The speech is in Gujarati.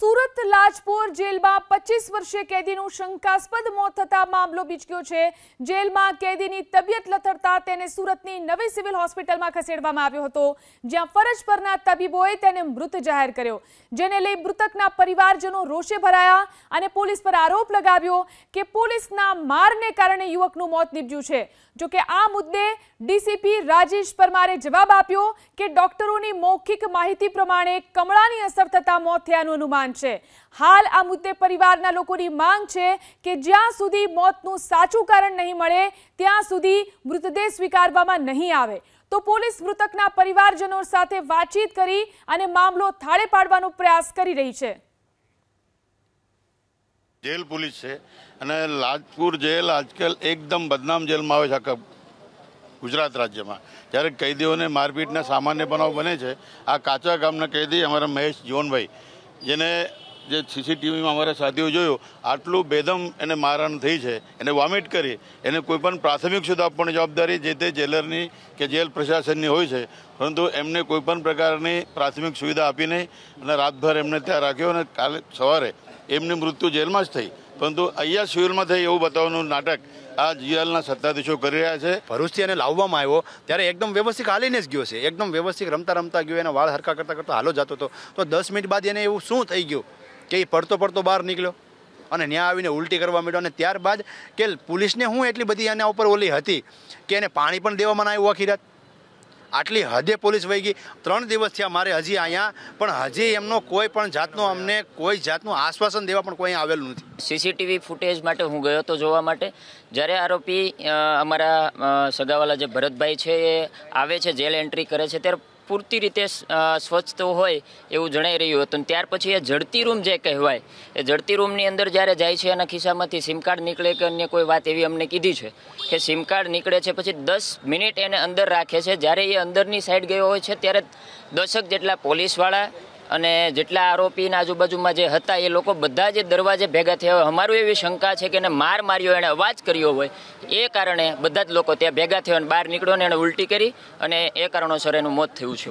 સુરત લાજપોર જેલમાં પચીસ વર્ષીય કેદીનું શંકાસ્પદ મોત થતા મામલો બીચક્યો છે જેલમાં કેદીની તબિયત લથડતા તેને સુરતની નવી સિવિલ હોસ્પિટલમાં ખસેડવામાં આવ્યો હતો જ્યાં ફરજ પરના તબીબોએ તેને મૃત જાહેર કર્યો જેને લઈ મૃતકના પરિવારજનો રોષે ભરાયા અને પોલીસ પર આરોપ લગાવ્યો કે પોલીસના મારને કારણે યુવકનું મોત નીપજ્યું છે જોકે આ મુદ્દે ડીસીપી રાજેશ પરમારે જવાબ આપ્યો કે ડોક્ટરોની મૌખિક માહિતી પ્રમાણે કમળાની અસર થતાં મોત થયાનું અનુમાન સમાન છે હાલ આ મુદ્દે પરિવારના લોકોની માંગ છે કે જ્યાં સુધી મોતનું સાચું કારણ નહીં મળે ત્યાં સુધી મૃતદેહ સ્વીકારવામાં નહીં આવે તો પોલીસ મૃતકના પરિવારજનો સાથે વાતચીત કરી અને મામલો થાળે પાડવાનો પ્રયાસ કરી રહી છે જેલ પોલીસ છે અને લાજપુર જેલ આજકાલ એકદમ બદનામ જેલમાં આવે છે આખા ગુજરાત રાજ્યમાં જ્યારે કેદીઓને મારપીટના સામાન્ય બનાવ બને છે આ કાચા ગામના કેદી અમારા મહેશ જીવનભાઈ જેને જે સીસીટીવીમાં અમારે સાથીઓ જોયું આટલું બેદમ એને મારણ થઈ છે એને વોમિટ કરી એને કોઈપણ પ્રાથમિક સુધ આપવાની જવાબદારી જે તે જેલરની કે જેલ પ્રશાસનની હોય છે પરંતુ એમને કોઈપણ પ્રકારની પ્રાથમિક સુવિધા આપી નહીં અને રાતભર એમને ત્યાં રાખ્યો અને કાલે સવારે એમની મૃત્યુ જેલમાં જ થઈ પરંતુ અહીંયા સિવિલમાં થઈ એવું બતાવવાનું નાટક આ જીઆલના સત્તાધીશો કરી રહ્યા છે ભરૂચથી એને લાવવામાં આવ્યો ત્યારે એકદમ વ્યવસ્થિત હાલીને જ ગયો છે એકદમ વ્યવસ્થિત રમતા રમતા ગયો એના વાળ હરકા કરતા કરતા હાલો જતો હતો તો દસ મિનિટ બાદ એને એવું શું થઈ ગયું કે એ પડતો પડતો બહાર નીકળ્યો અને ત્યાં આવીને ઉલટી કરવા માંડ્યો અને ત્યારબાદ કે પોલીસને હું એટલી બધી એના ઉપર ઓલી હતી કે એને પાણી પણ દેવામાં આવ્યું આખી રાત આટલી હદે પોલીસ વહી ગઈ ત્રણ દિવસ થયા મારે હજી અહીંયા પણ હજી એમનો કોઈ પણ જાતનો અમને કોઈ જાતનું આશ્વાસન દેવા પણ કોઈ આવેલું નથી સીસીટીવી ફૂટેજ માટે હું ગયો હતો જોવા માટે જ્યારે આરોપી અમારા સગાવાલા જે ભરતભાઈ છે એ આવે છે જેલ એન્ટ્રી કરે છે ત્યારે પૂરતી રીતે સ્વચ્છ હોય એવું જણાઈ રહ્યું હતું ત્યાર પછી એ જડતી રૂમ જે કહેવાય એ જડતી રૂમની અંદર જ્યારે જાય છે એના ખિસ્સામાંથી સિમ કાર્ડ નીકળે કે અન્ય કોઈ વાત એવી અમને કીધી છે કે સિમ કાર્ડ નીકળે છે પછી દસ મિનિટ એને અંદર રાખે છે જ્યારે એ અંદરની સાઈડ ગયો હોય છે ત્યારે દશક જેટલા પોલીસવાળા અને જેટલા આરોપીના આજુબાજુમાં જે હતા એ લોકો બધા જે દરવાજે ભેગા થયા હોય અમારું એવી શંકા છે કે એને માર માર્યો એણે અવાજ કર્યો હોય એ કારણે બધા જ લોકો ત્યાં ભેગા થયા અને બહાર નીકળ્યો અને એણે ઉલટી કરી અને એ કારણોસર એનું મોત થયું છે